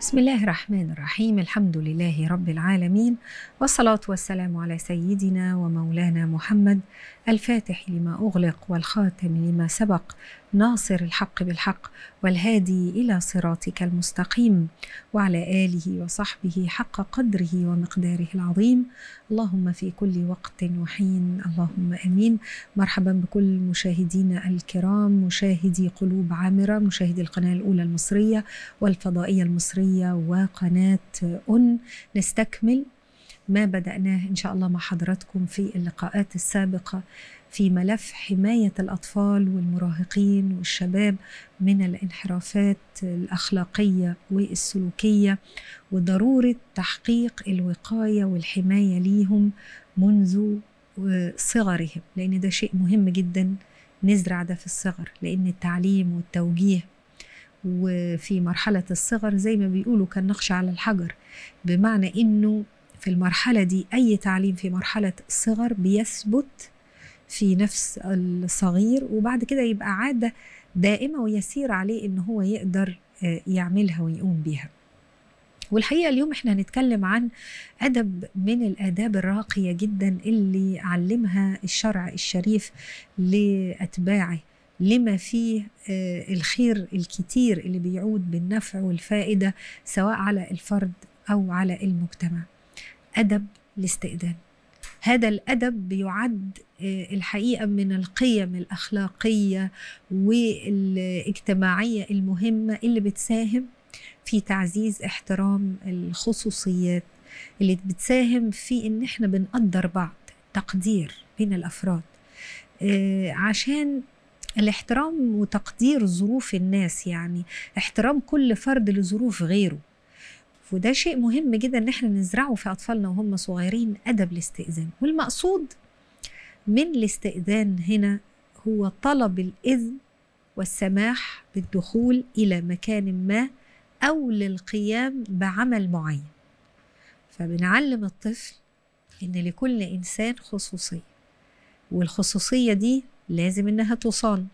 بسم الله الرحمن الرحيم الحمد لله رب العالمين والصلاة والسلام على سيدنا ومولانا محمد الفاتح لما أغلق والخاتم لما سبق ناصر الحق بالحق والهادي الى صراطك المستقيم وعلى اله وصحبه حق قدره ومقداره العظيم اللهم في كل وقت وحين اللهم امين مرحبا بكل مشاهدينا الكرام مشاهدي قلوب عامره مشاهدي القناه الاولى المصريه والفضائيه المصريه وقناه ان نستكمل ما بدأناه إن شاء الله مع حضراتكم في اللقاءات السابقة في ملف حماية الأطفال والمراهقين والشباب من الانحرافات الأخلاقية والسلوكية وضرورة تحقيق الوقاية والحماية ليهم منذ آه، صغرهم لأن ده شيء مهم جدا نزرع ده في الصغر لأن التعليم والتوجيه وفي مرحلة الصغر زي ما بيقولوا كان نقش على الحجر بمعنى إنه في المرحلة دي أي تعليم في مرحلة الصغر بيثبت في نفس الصغير وبعد كده يبقى عادة دائمة ويسير عليه إن هو يقدر آه، يعملها ويقوم بيها والحقيقة اليوم احنا هنتكلم عن أدب من الآداب الراقية جدا اللي علمها الشرع الشريف لأتباعه لما فيه آه، الخير الكتير اللي بيعود بالنفع والفائدة سواء على الفرد أو على المجتمع أدب الاستئذان هذا الادب بيعد آه، الحقيقه من القيم الاخلاقيه والاجتماعيه المهمه اللي بتساهم في تعزيز احترام الخصوصيات اللي بتساهم في ان احنا بنقدر بعض تقدير بين الافراد آه، عشان الاحترام وتقدير ظروف الناس يعني احترام كل فرد لظروف غيره وده شيء مهم جدا ان احنا نزرعه في اطفالنا وهم صغيرين ادب الاستئذان والمقصود من الاستئذان هنا هو طلب الاذن والسماح بالدخول الى مكان ما او للقيام بعمل معين فبنعلم الطفل ان لكل انسان خصوصيه والخصوصيه دي لازم انها تصان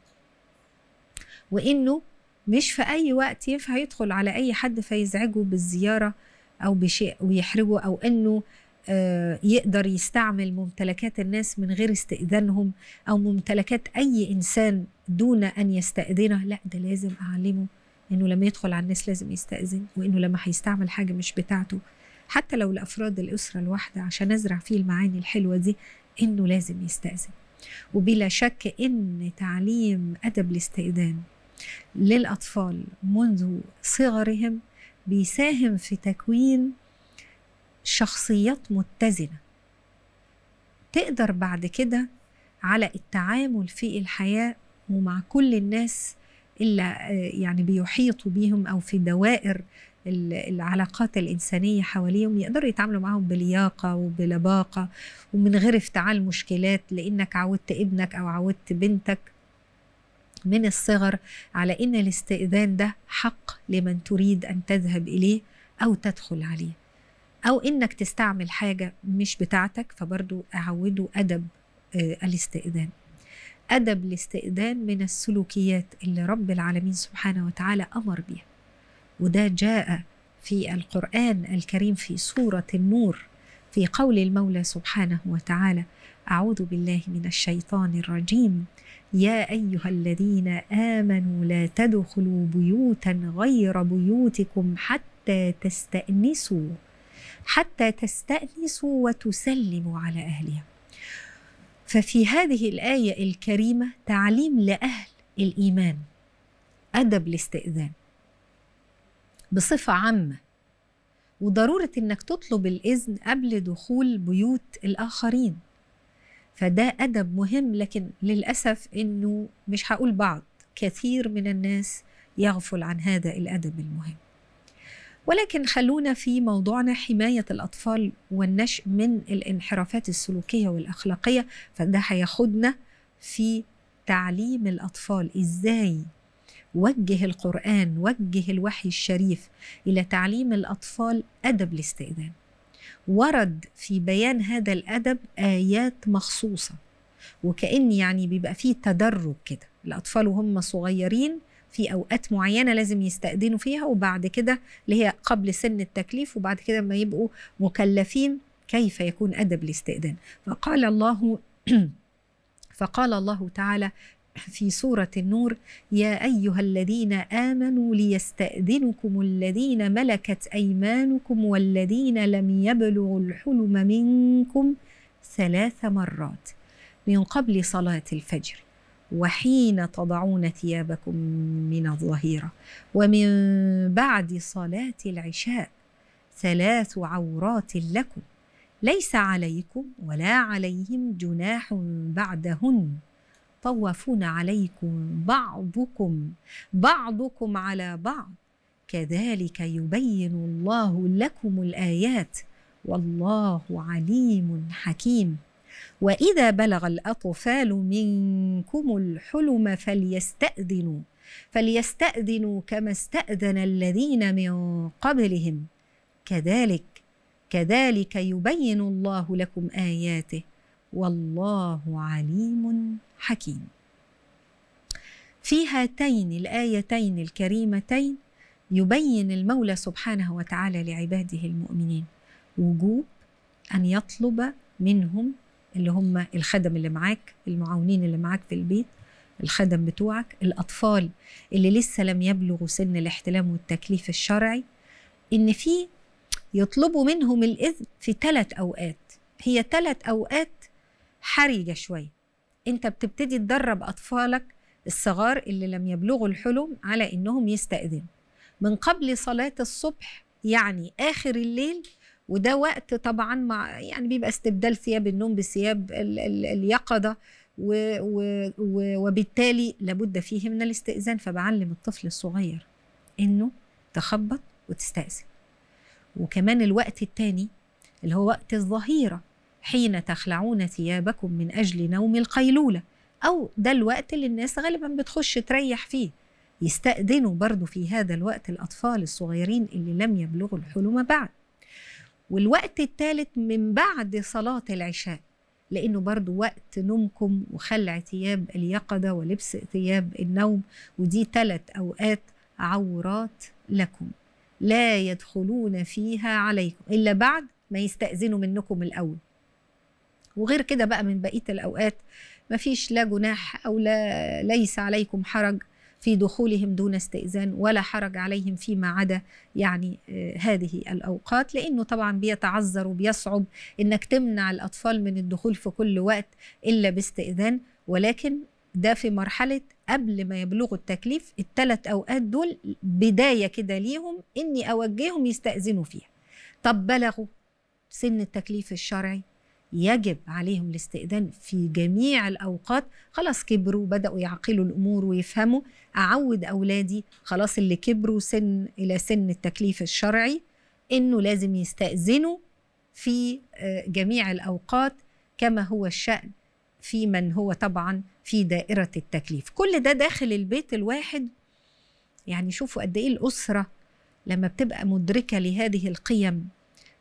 وانه مش في أي وقت ينفع يدخل على أي حد فيزعجه بالزيارة أو بشيء ويحرجه أو إنه آه، يقدر يستعمل ممتلكات الناس من غير استئذانهم او ممتلكات اي انسان دون ان يستاذنه لا ده لازم اعلمه انه لما يدخل على الناس لازم يستاذن وانه لما هيستعمل حاجه مش بتاعته حتى لو لافراد الاسره الواحده عشان ازرع فيه المعاني الحلوه دي انه لازم يستاذن وبلا شك ان تعليم ادب الاستئذان للاطفال منذ صغرهم بيساهم في تكوين شخصيات متزنه تقدر بعد كده على التعامل في الحياه ومع كل الناس اللي يعني بيحيطوا بيهم او في دوائر العلاقات الإنسانية حواليهم يقدروا يتعاملوا معهم بلياقة وبلباقة ومن غير افتعال مشكلات لأنك عودت ابنك أو عودت بنتك من الصغر على ان الاستئذان ده حق لمن تريد ان تذهب اليه او تدخل عليه او انك تستعمل حاجه مش بتاعتك فبرضو اعوده ادب آه، الاستئذان ادب الاستئذان من السلوكيات اللي رب العالمين سبحانه وتعالى امر بها وده جاء في القران الكريم في سوره النور في قول المولى سبحانه وتعالى اعوذ بالله من الشيطان الرجيم يا ايها الذين امنوا لا تدخلوا بيوتا غير بيوتكم حتى تستانسوا حتى تستانسوا وتسلموا على اهلها ففي هذه الايه الكريمه تعليم لاهل الايمان ادب الاستئذان بصفه عامه وضروره انك تطلب الاذن قبل دخول بيوت الاخرين فده ادب مهم لكن للاسف انه مش هقول بعض كثير من الناس يغفل عن هذا الادب المهم ولكن خلونا في موضوعنا حماية الأطفال والنشء من الانحرافات السلوكية والأخلاقية فده هياخدنا في تعليم الأطفال إزاي وجه القرآن وجه الوحي الشريف إلى تعليم الأطفال أدب الاستئذان ورد في بيان هذا الأدب آيات مخصوصة وكأن يعني بيبقى فيه تدرج كده الأطفال وهم صغيرين في اوقات معينه لازم يستاذنوا فيها وبعد كده اللي هي قبل سن التكليف وبعد كده ما يبقوا مكلفين كيف يكون ادب الاستئذان فقال الله فقال الله تعالى في سورة النور يا أيها الذين آمنوا ليستأذنكم الذين ملكت أيمانكم والذين لم يبلغوا الحلم منكم ثلاث مرات من قبل صلاة الفجر وحين تضعون ثيابكم من الظهيرة ومن بعد صلاة العشاء ثلاث عورات لكم ليس عليكم ولا عليهم جناح بعدهن يتطوفون عليكم بعضكم بعضكم على بعض كذلك يبين الله لكم الايات والله عليم حكيم واذا بلغ الاطفال منكم الحلم فليستاذنوا فليستاذنوا كما استاذن الذين من قبلهم كذلك كذلك يبين الله لكم اياته والله عليم حكيم في هاتين الايتين الكريمتين يبين المولى سبحانه وتعالى لعباده المؤمنين وجوب ان يطلب منهم اللي هم الخدم اللي معاك المعاونين اللي معاك في البيت الخدم بتوعك الاطفال اللي لسه لم يبلغوا سن الاحتلام والتكليف الشرعي ان في يطلبوا منهم الاذن في ثلاث اوقات هي ثلاث اوقات حرجه شويه انت بتبتدي تدرب اطفالك الصغار اللي لم يبلغوا الحلم على انهم يستاذنوا من قبل صلاه الصبح يعني اخر الليل وده وقت طبعا مع يعني بيبقى استبدال ثياب النوم بثياب ال ال اليقظه و و و وبالتالي لابد فيه من الاستئذان فبعلم الطفل الصغير انه تخبط وتستأذن وكمان الوقت الثاني اللي هو وقت الظهيره حين تخلعون ثيابكم من أجل نوم القيلولة أو ده الوقت اللي الناس غالبا بتخش تريح فيه يستأذنوا برضو في هذا الوقت الأطفال الصغيرين اللي لم يبلغوا الحلم بعد والوقت الثالث من بعد صلاة العشاء لأنه برضو وقت نومكم وخلع ثياب اليقظة ولبس ثياب النوم ودي ثلاث أوقات عورات لكم لا يدخلون فيها عليكم إلا بعد ما يستأذنوا منكم الأول وغير كده بقى من بقيه الاوقات مفيش لا جناح او لا ليس عليكم حرج في دخولهم دون استئذان ولا حرج عليهم فيما عدا يعني آه، هذه الاوقات لانه طبعا بيتعذر وبيصعب انك تمنع الاطفال من الدخول في كل وقت الا باستئذان ولكن ده في مرحله قبل ما يبلغوا التكليف الثلاث اوقات دول بدايه كده ليهم اني اوجههم يستاذنوا فيها طب بلغوا سن التكليف الشرعي يجب عليهم الاستئذان في جميع الأوقات خلاص كبروا بدأوا يعقلوا الأمور ويفهموا أعود أولادي خلاص اللي كبروا سن إلى سن التكليف الشرعي إنه لازم يستأذنوا في آه، جميع الأوقات كما هو الشأن في من هو طبعا في دائرة التكليف كل ده داخل البيت الواحد يعني شوفوا قد إيه الأسرة لما بتبقى مدركة لهذه القيم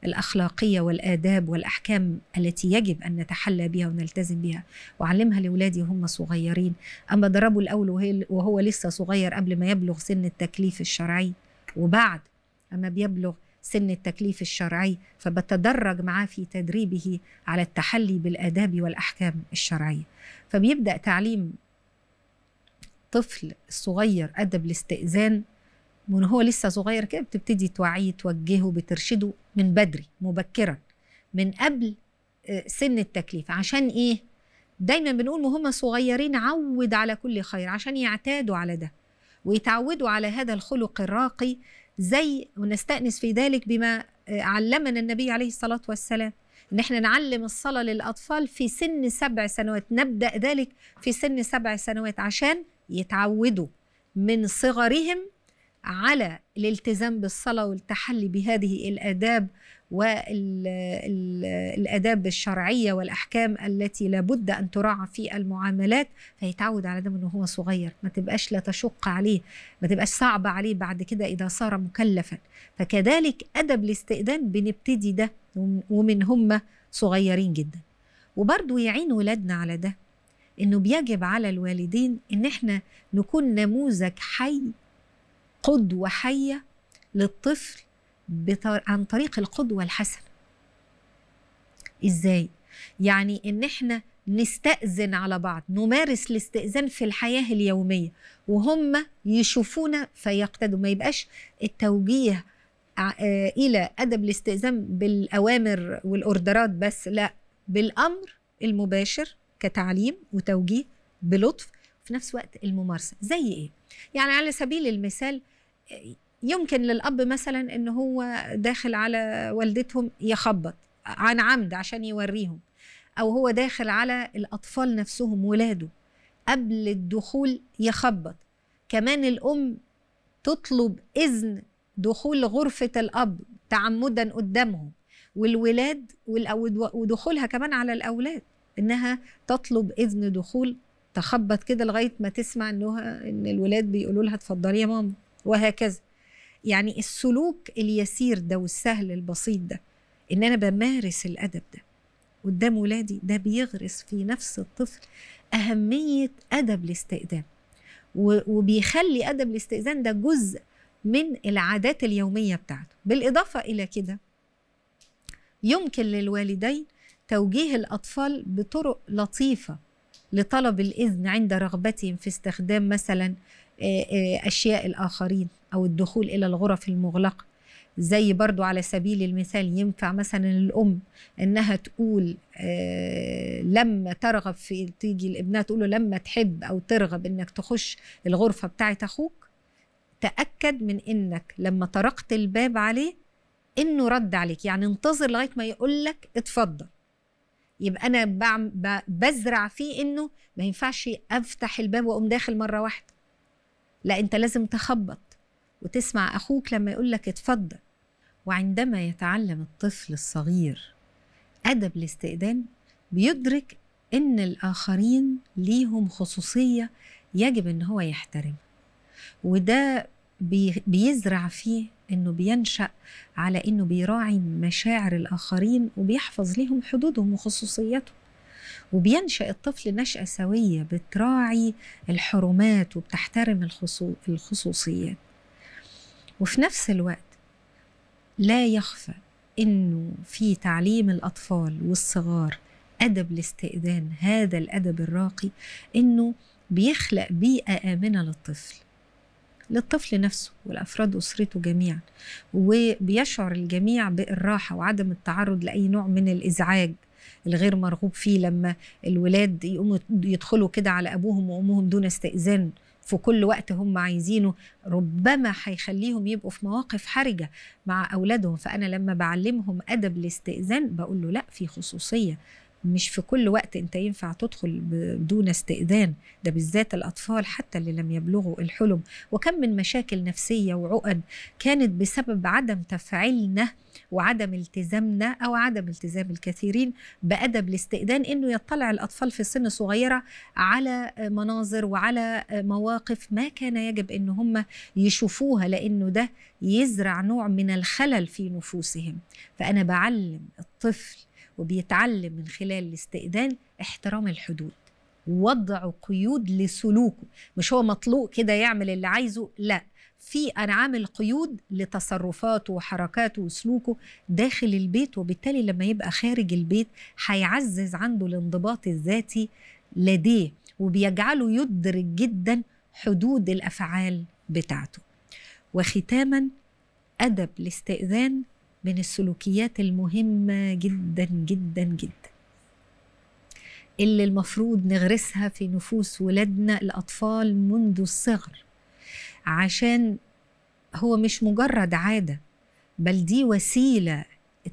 الاخلاقيه والاداب والاحكام التي يجب ان نتحلى بها ونلتزم بها واعلمها لاولادي وهم صغيرين اما ضربوا الاول وهو لسه صغير قبل ما يبلغ سن التكليف الشرعي وبعد اما بيبلغ سن التكليف الشرعي فبتدرج معاه في تدريبه على التحلي بالاداب والاحكام الشرعيه فبيبدا تعليم طفل صغير ادب الاستئذان من هو لسه صغير كده بتبتدي توعيه توجهه بترشده من بدري مبكرا من قبل آه، سن التكليف عشان ايه دايما بنقول وهم صغيرين عود على كل خير عشان يعتادوا على ده ويتعودوا على هذا الخلق الراقي زي ونستأنس في ذلك بما آه، علمنا النبي عليه الصلاة والسلام ان احنا نعلم الصلاة للأطفال في سن سبع سنوات نبدأ ذلك في سن سبع سنوات عشان يتعودوا من صغرهم على الالتزام بالصلاة والتحلي بهذه الآداب والآداب الشرعية والأحكام التي لابد أن تراعى في المعاملات فيتعود على ده من هو صغير ما تبقاش لا تشق عليه ما تبقاش صعبة عليه بعد كده إذا صار مكلفا فكذلك أدب الاستئذان بنبتدي ده ومن هم صغيرين جدا وبرضه يعين ولادنا على ده انه بيجب على الوالدين ان احنا نكون نموذج حي قدوة حية للطفل عن طريق القدوة الحسنة إزاي؟ يعني إن إحنا نستأذن على بعض نمارس الاستئذان في الحياة اليومية وهم يشوفونا فيقتدوا ما يبقاش التوجيه آه، إلى أدب الاستئذان بالأوامر والأوردرات بس لا بالأمر المباشر كتعليم وتوجيه بلطف في نفس وقت الممارسة زي إيه؟ يعني على سبيل المثال يمكن للاب مثلا ان هو داخل على والدتهم يخبط عن عمد عشان يوريهم او هو داخل على الاطفال نفسهم ولاده قبل الدخول يخبط كمان الام تطلب اذن دخول غرفه الاب تعمدا قدامهم والولاد ودخولها كمان على الاولاد انها تطلب اذن دخول تخبط كده لغايه ما تسمع انها ان الولاد بيقولوا لها اتفضلي يا ماما وهكذا يعني السلوك اليسير ده والسهل البسيط ده ان انا بمارس الادب ده قدام ولادي ده بيغرس في نفس الطفل اهميه ادب الاستئذان وبيخلي ادب الاستئذان ده جزء من العادات اليوميه بتاعته بالاضافه الى كده يمكن للوالدين توجيه الاطفال بطرق لطيفه لطلب الاذن عند رغبتهم في استخدام مثلا آه، آه، أشياء الآخرين أو الدخول إلى الغرف المغلقة زي برضو على سبيل المثال ينفع مثلا الأم إنها تقول آه، لما ترغب في تيجي لابنها تقول له لما تحب أو ترغب إنك تخش الغرفة بتاعة أخوك تأكد من إنك لما طرقت الباب عليه إنه رد عليك يعني انتظر لغاية ما يقول لك اتفضل يبقى أنا بزرع فيه إنه ما ينفعش أفتح الباب وأقوم داخل مرة واحدة لا انت لازم تخبط وتسمع اخوك لما يقول لك اتفضل وعندما يتعلم الطفل الصغير ادب الاستئذان بيدرك ان الاخرين ليهم خصوصيه يجب ان هو يحترمها وده بيزرع فيه انه بينشا على انه بيراعي مشاعر الاخرين وبيحفظ ليهم حدودهم وخصوصيتهم وبينشأ الطفل نشأة سوية بتراعي الحرمات وبتحترم الخصوصيات وفي نفس الوقت لا يخفى انه في تعليم الاطفال والصغار ادب الاستئذان هذا الادب الراقي انه بيخلق بيئه امنه للطفل للطفل نفسه والافراد اسرته جميعا وبيشعر الجميع بالراحه وعدم التعرض لاي نوع من الازعاج الغير مرغوب فيه لما الولاد يقوموا يدخلوا كده على ابوهم وامهم دون استئذان في كل وقت هم عايزينه ربما هيخليهم يبقوا في مواقف حرجة مع أولادهم فأنا لما بعلمهم أدب الاستئذان بقول له لا في خصوصية مش في كل وقت انت ينفع تدخل بدون استئذان ده بالذات الاطفال حتى اللي لم يبلغوا الحلم وكم من مشاكل نفسيه وعقد كانت بسبب عدم تفعيلنا وعدم التزامنا او عدم التزام الكثيرين بادب الاستئذان انه يطلع الاطفال في سن صغيره على مناظر وعلى مواقف ما كان يجب ان هم يشوفوها لانه ده يزرع نوع من الخلل في نفوسهم فانا بعلم الطفل وبيتعلم من خلال الاستئذان احترام الحدود ووضع قيود لسلوكه مش هو مطلوق كده يعمل اللي عايزه لا في انا عامل قيود لتصرفاته وحركاته وسلوكه داخل البيت وبالتالي لما يبقى خارج البيت هيعزز عنده الانضباط الذاتي لديه وبيجعله يدرك جدا حدود الافعال بتاعته وختاما ادب الاستئذان من السلوكيات المهمة جدا جدا جدا اللي المفروض نغرسها في نفوس ولادنا الأطفال منذ الصغر عشان هو مش مجرد عادة بل دي وسيلة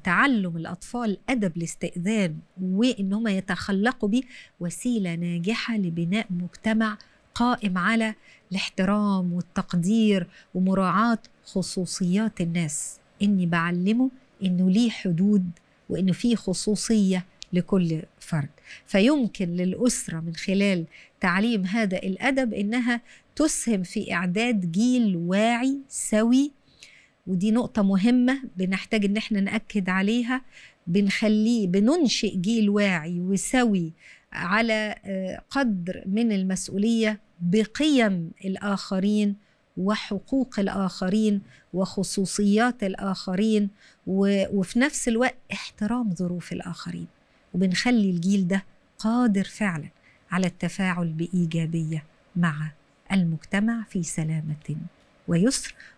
تعلم الأطفال أدب الاستئذان وإن هم يتخلقوا به وسيلة ناجحة لبناء مجتمع قائم على الاحترام والتقدير ومراعاة خصوصيات الناس اني بعلمه انه ليه حدود وانه في خصوصيه لكل فرد فيمكن للاسره من خلال تعليم هذا الادب انها تسهم في اعداد جيل واعي سوي ودي نقطة مهمة بنحتاج إن احنا نأكد عليها بنخليه بننشئ جيل واعي وسوي على آه، قدر من المسؤولية بقيم الآخرين وحقوق الآخرين وخصوصيات الآخرين وفي نفس الوقت احترام ظروف الآخرين وبنخلي الجيل ده قادر فعلا على التفاعل بإيجابية مع المجتمع في سلامة ويسر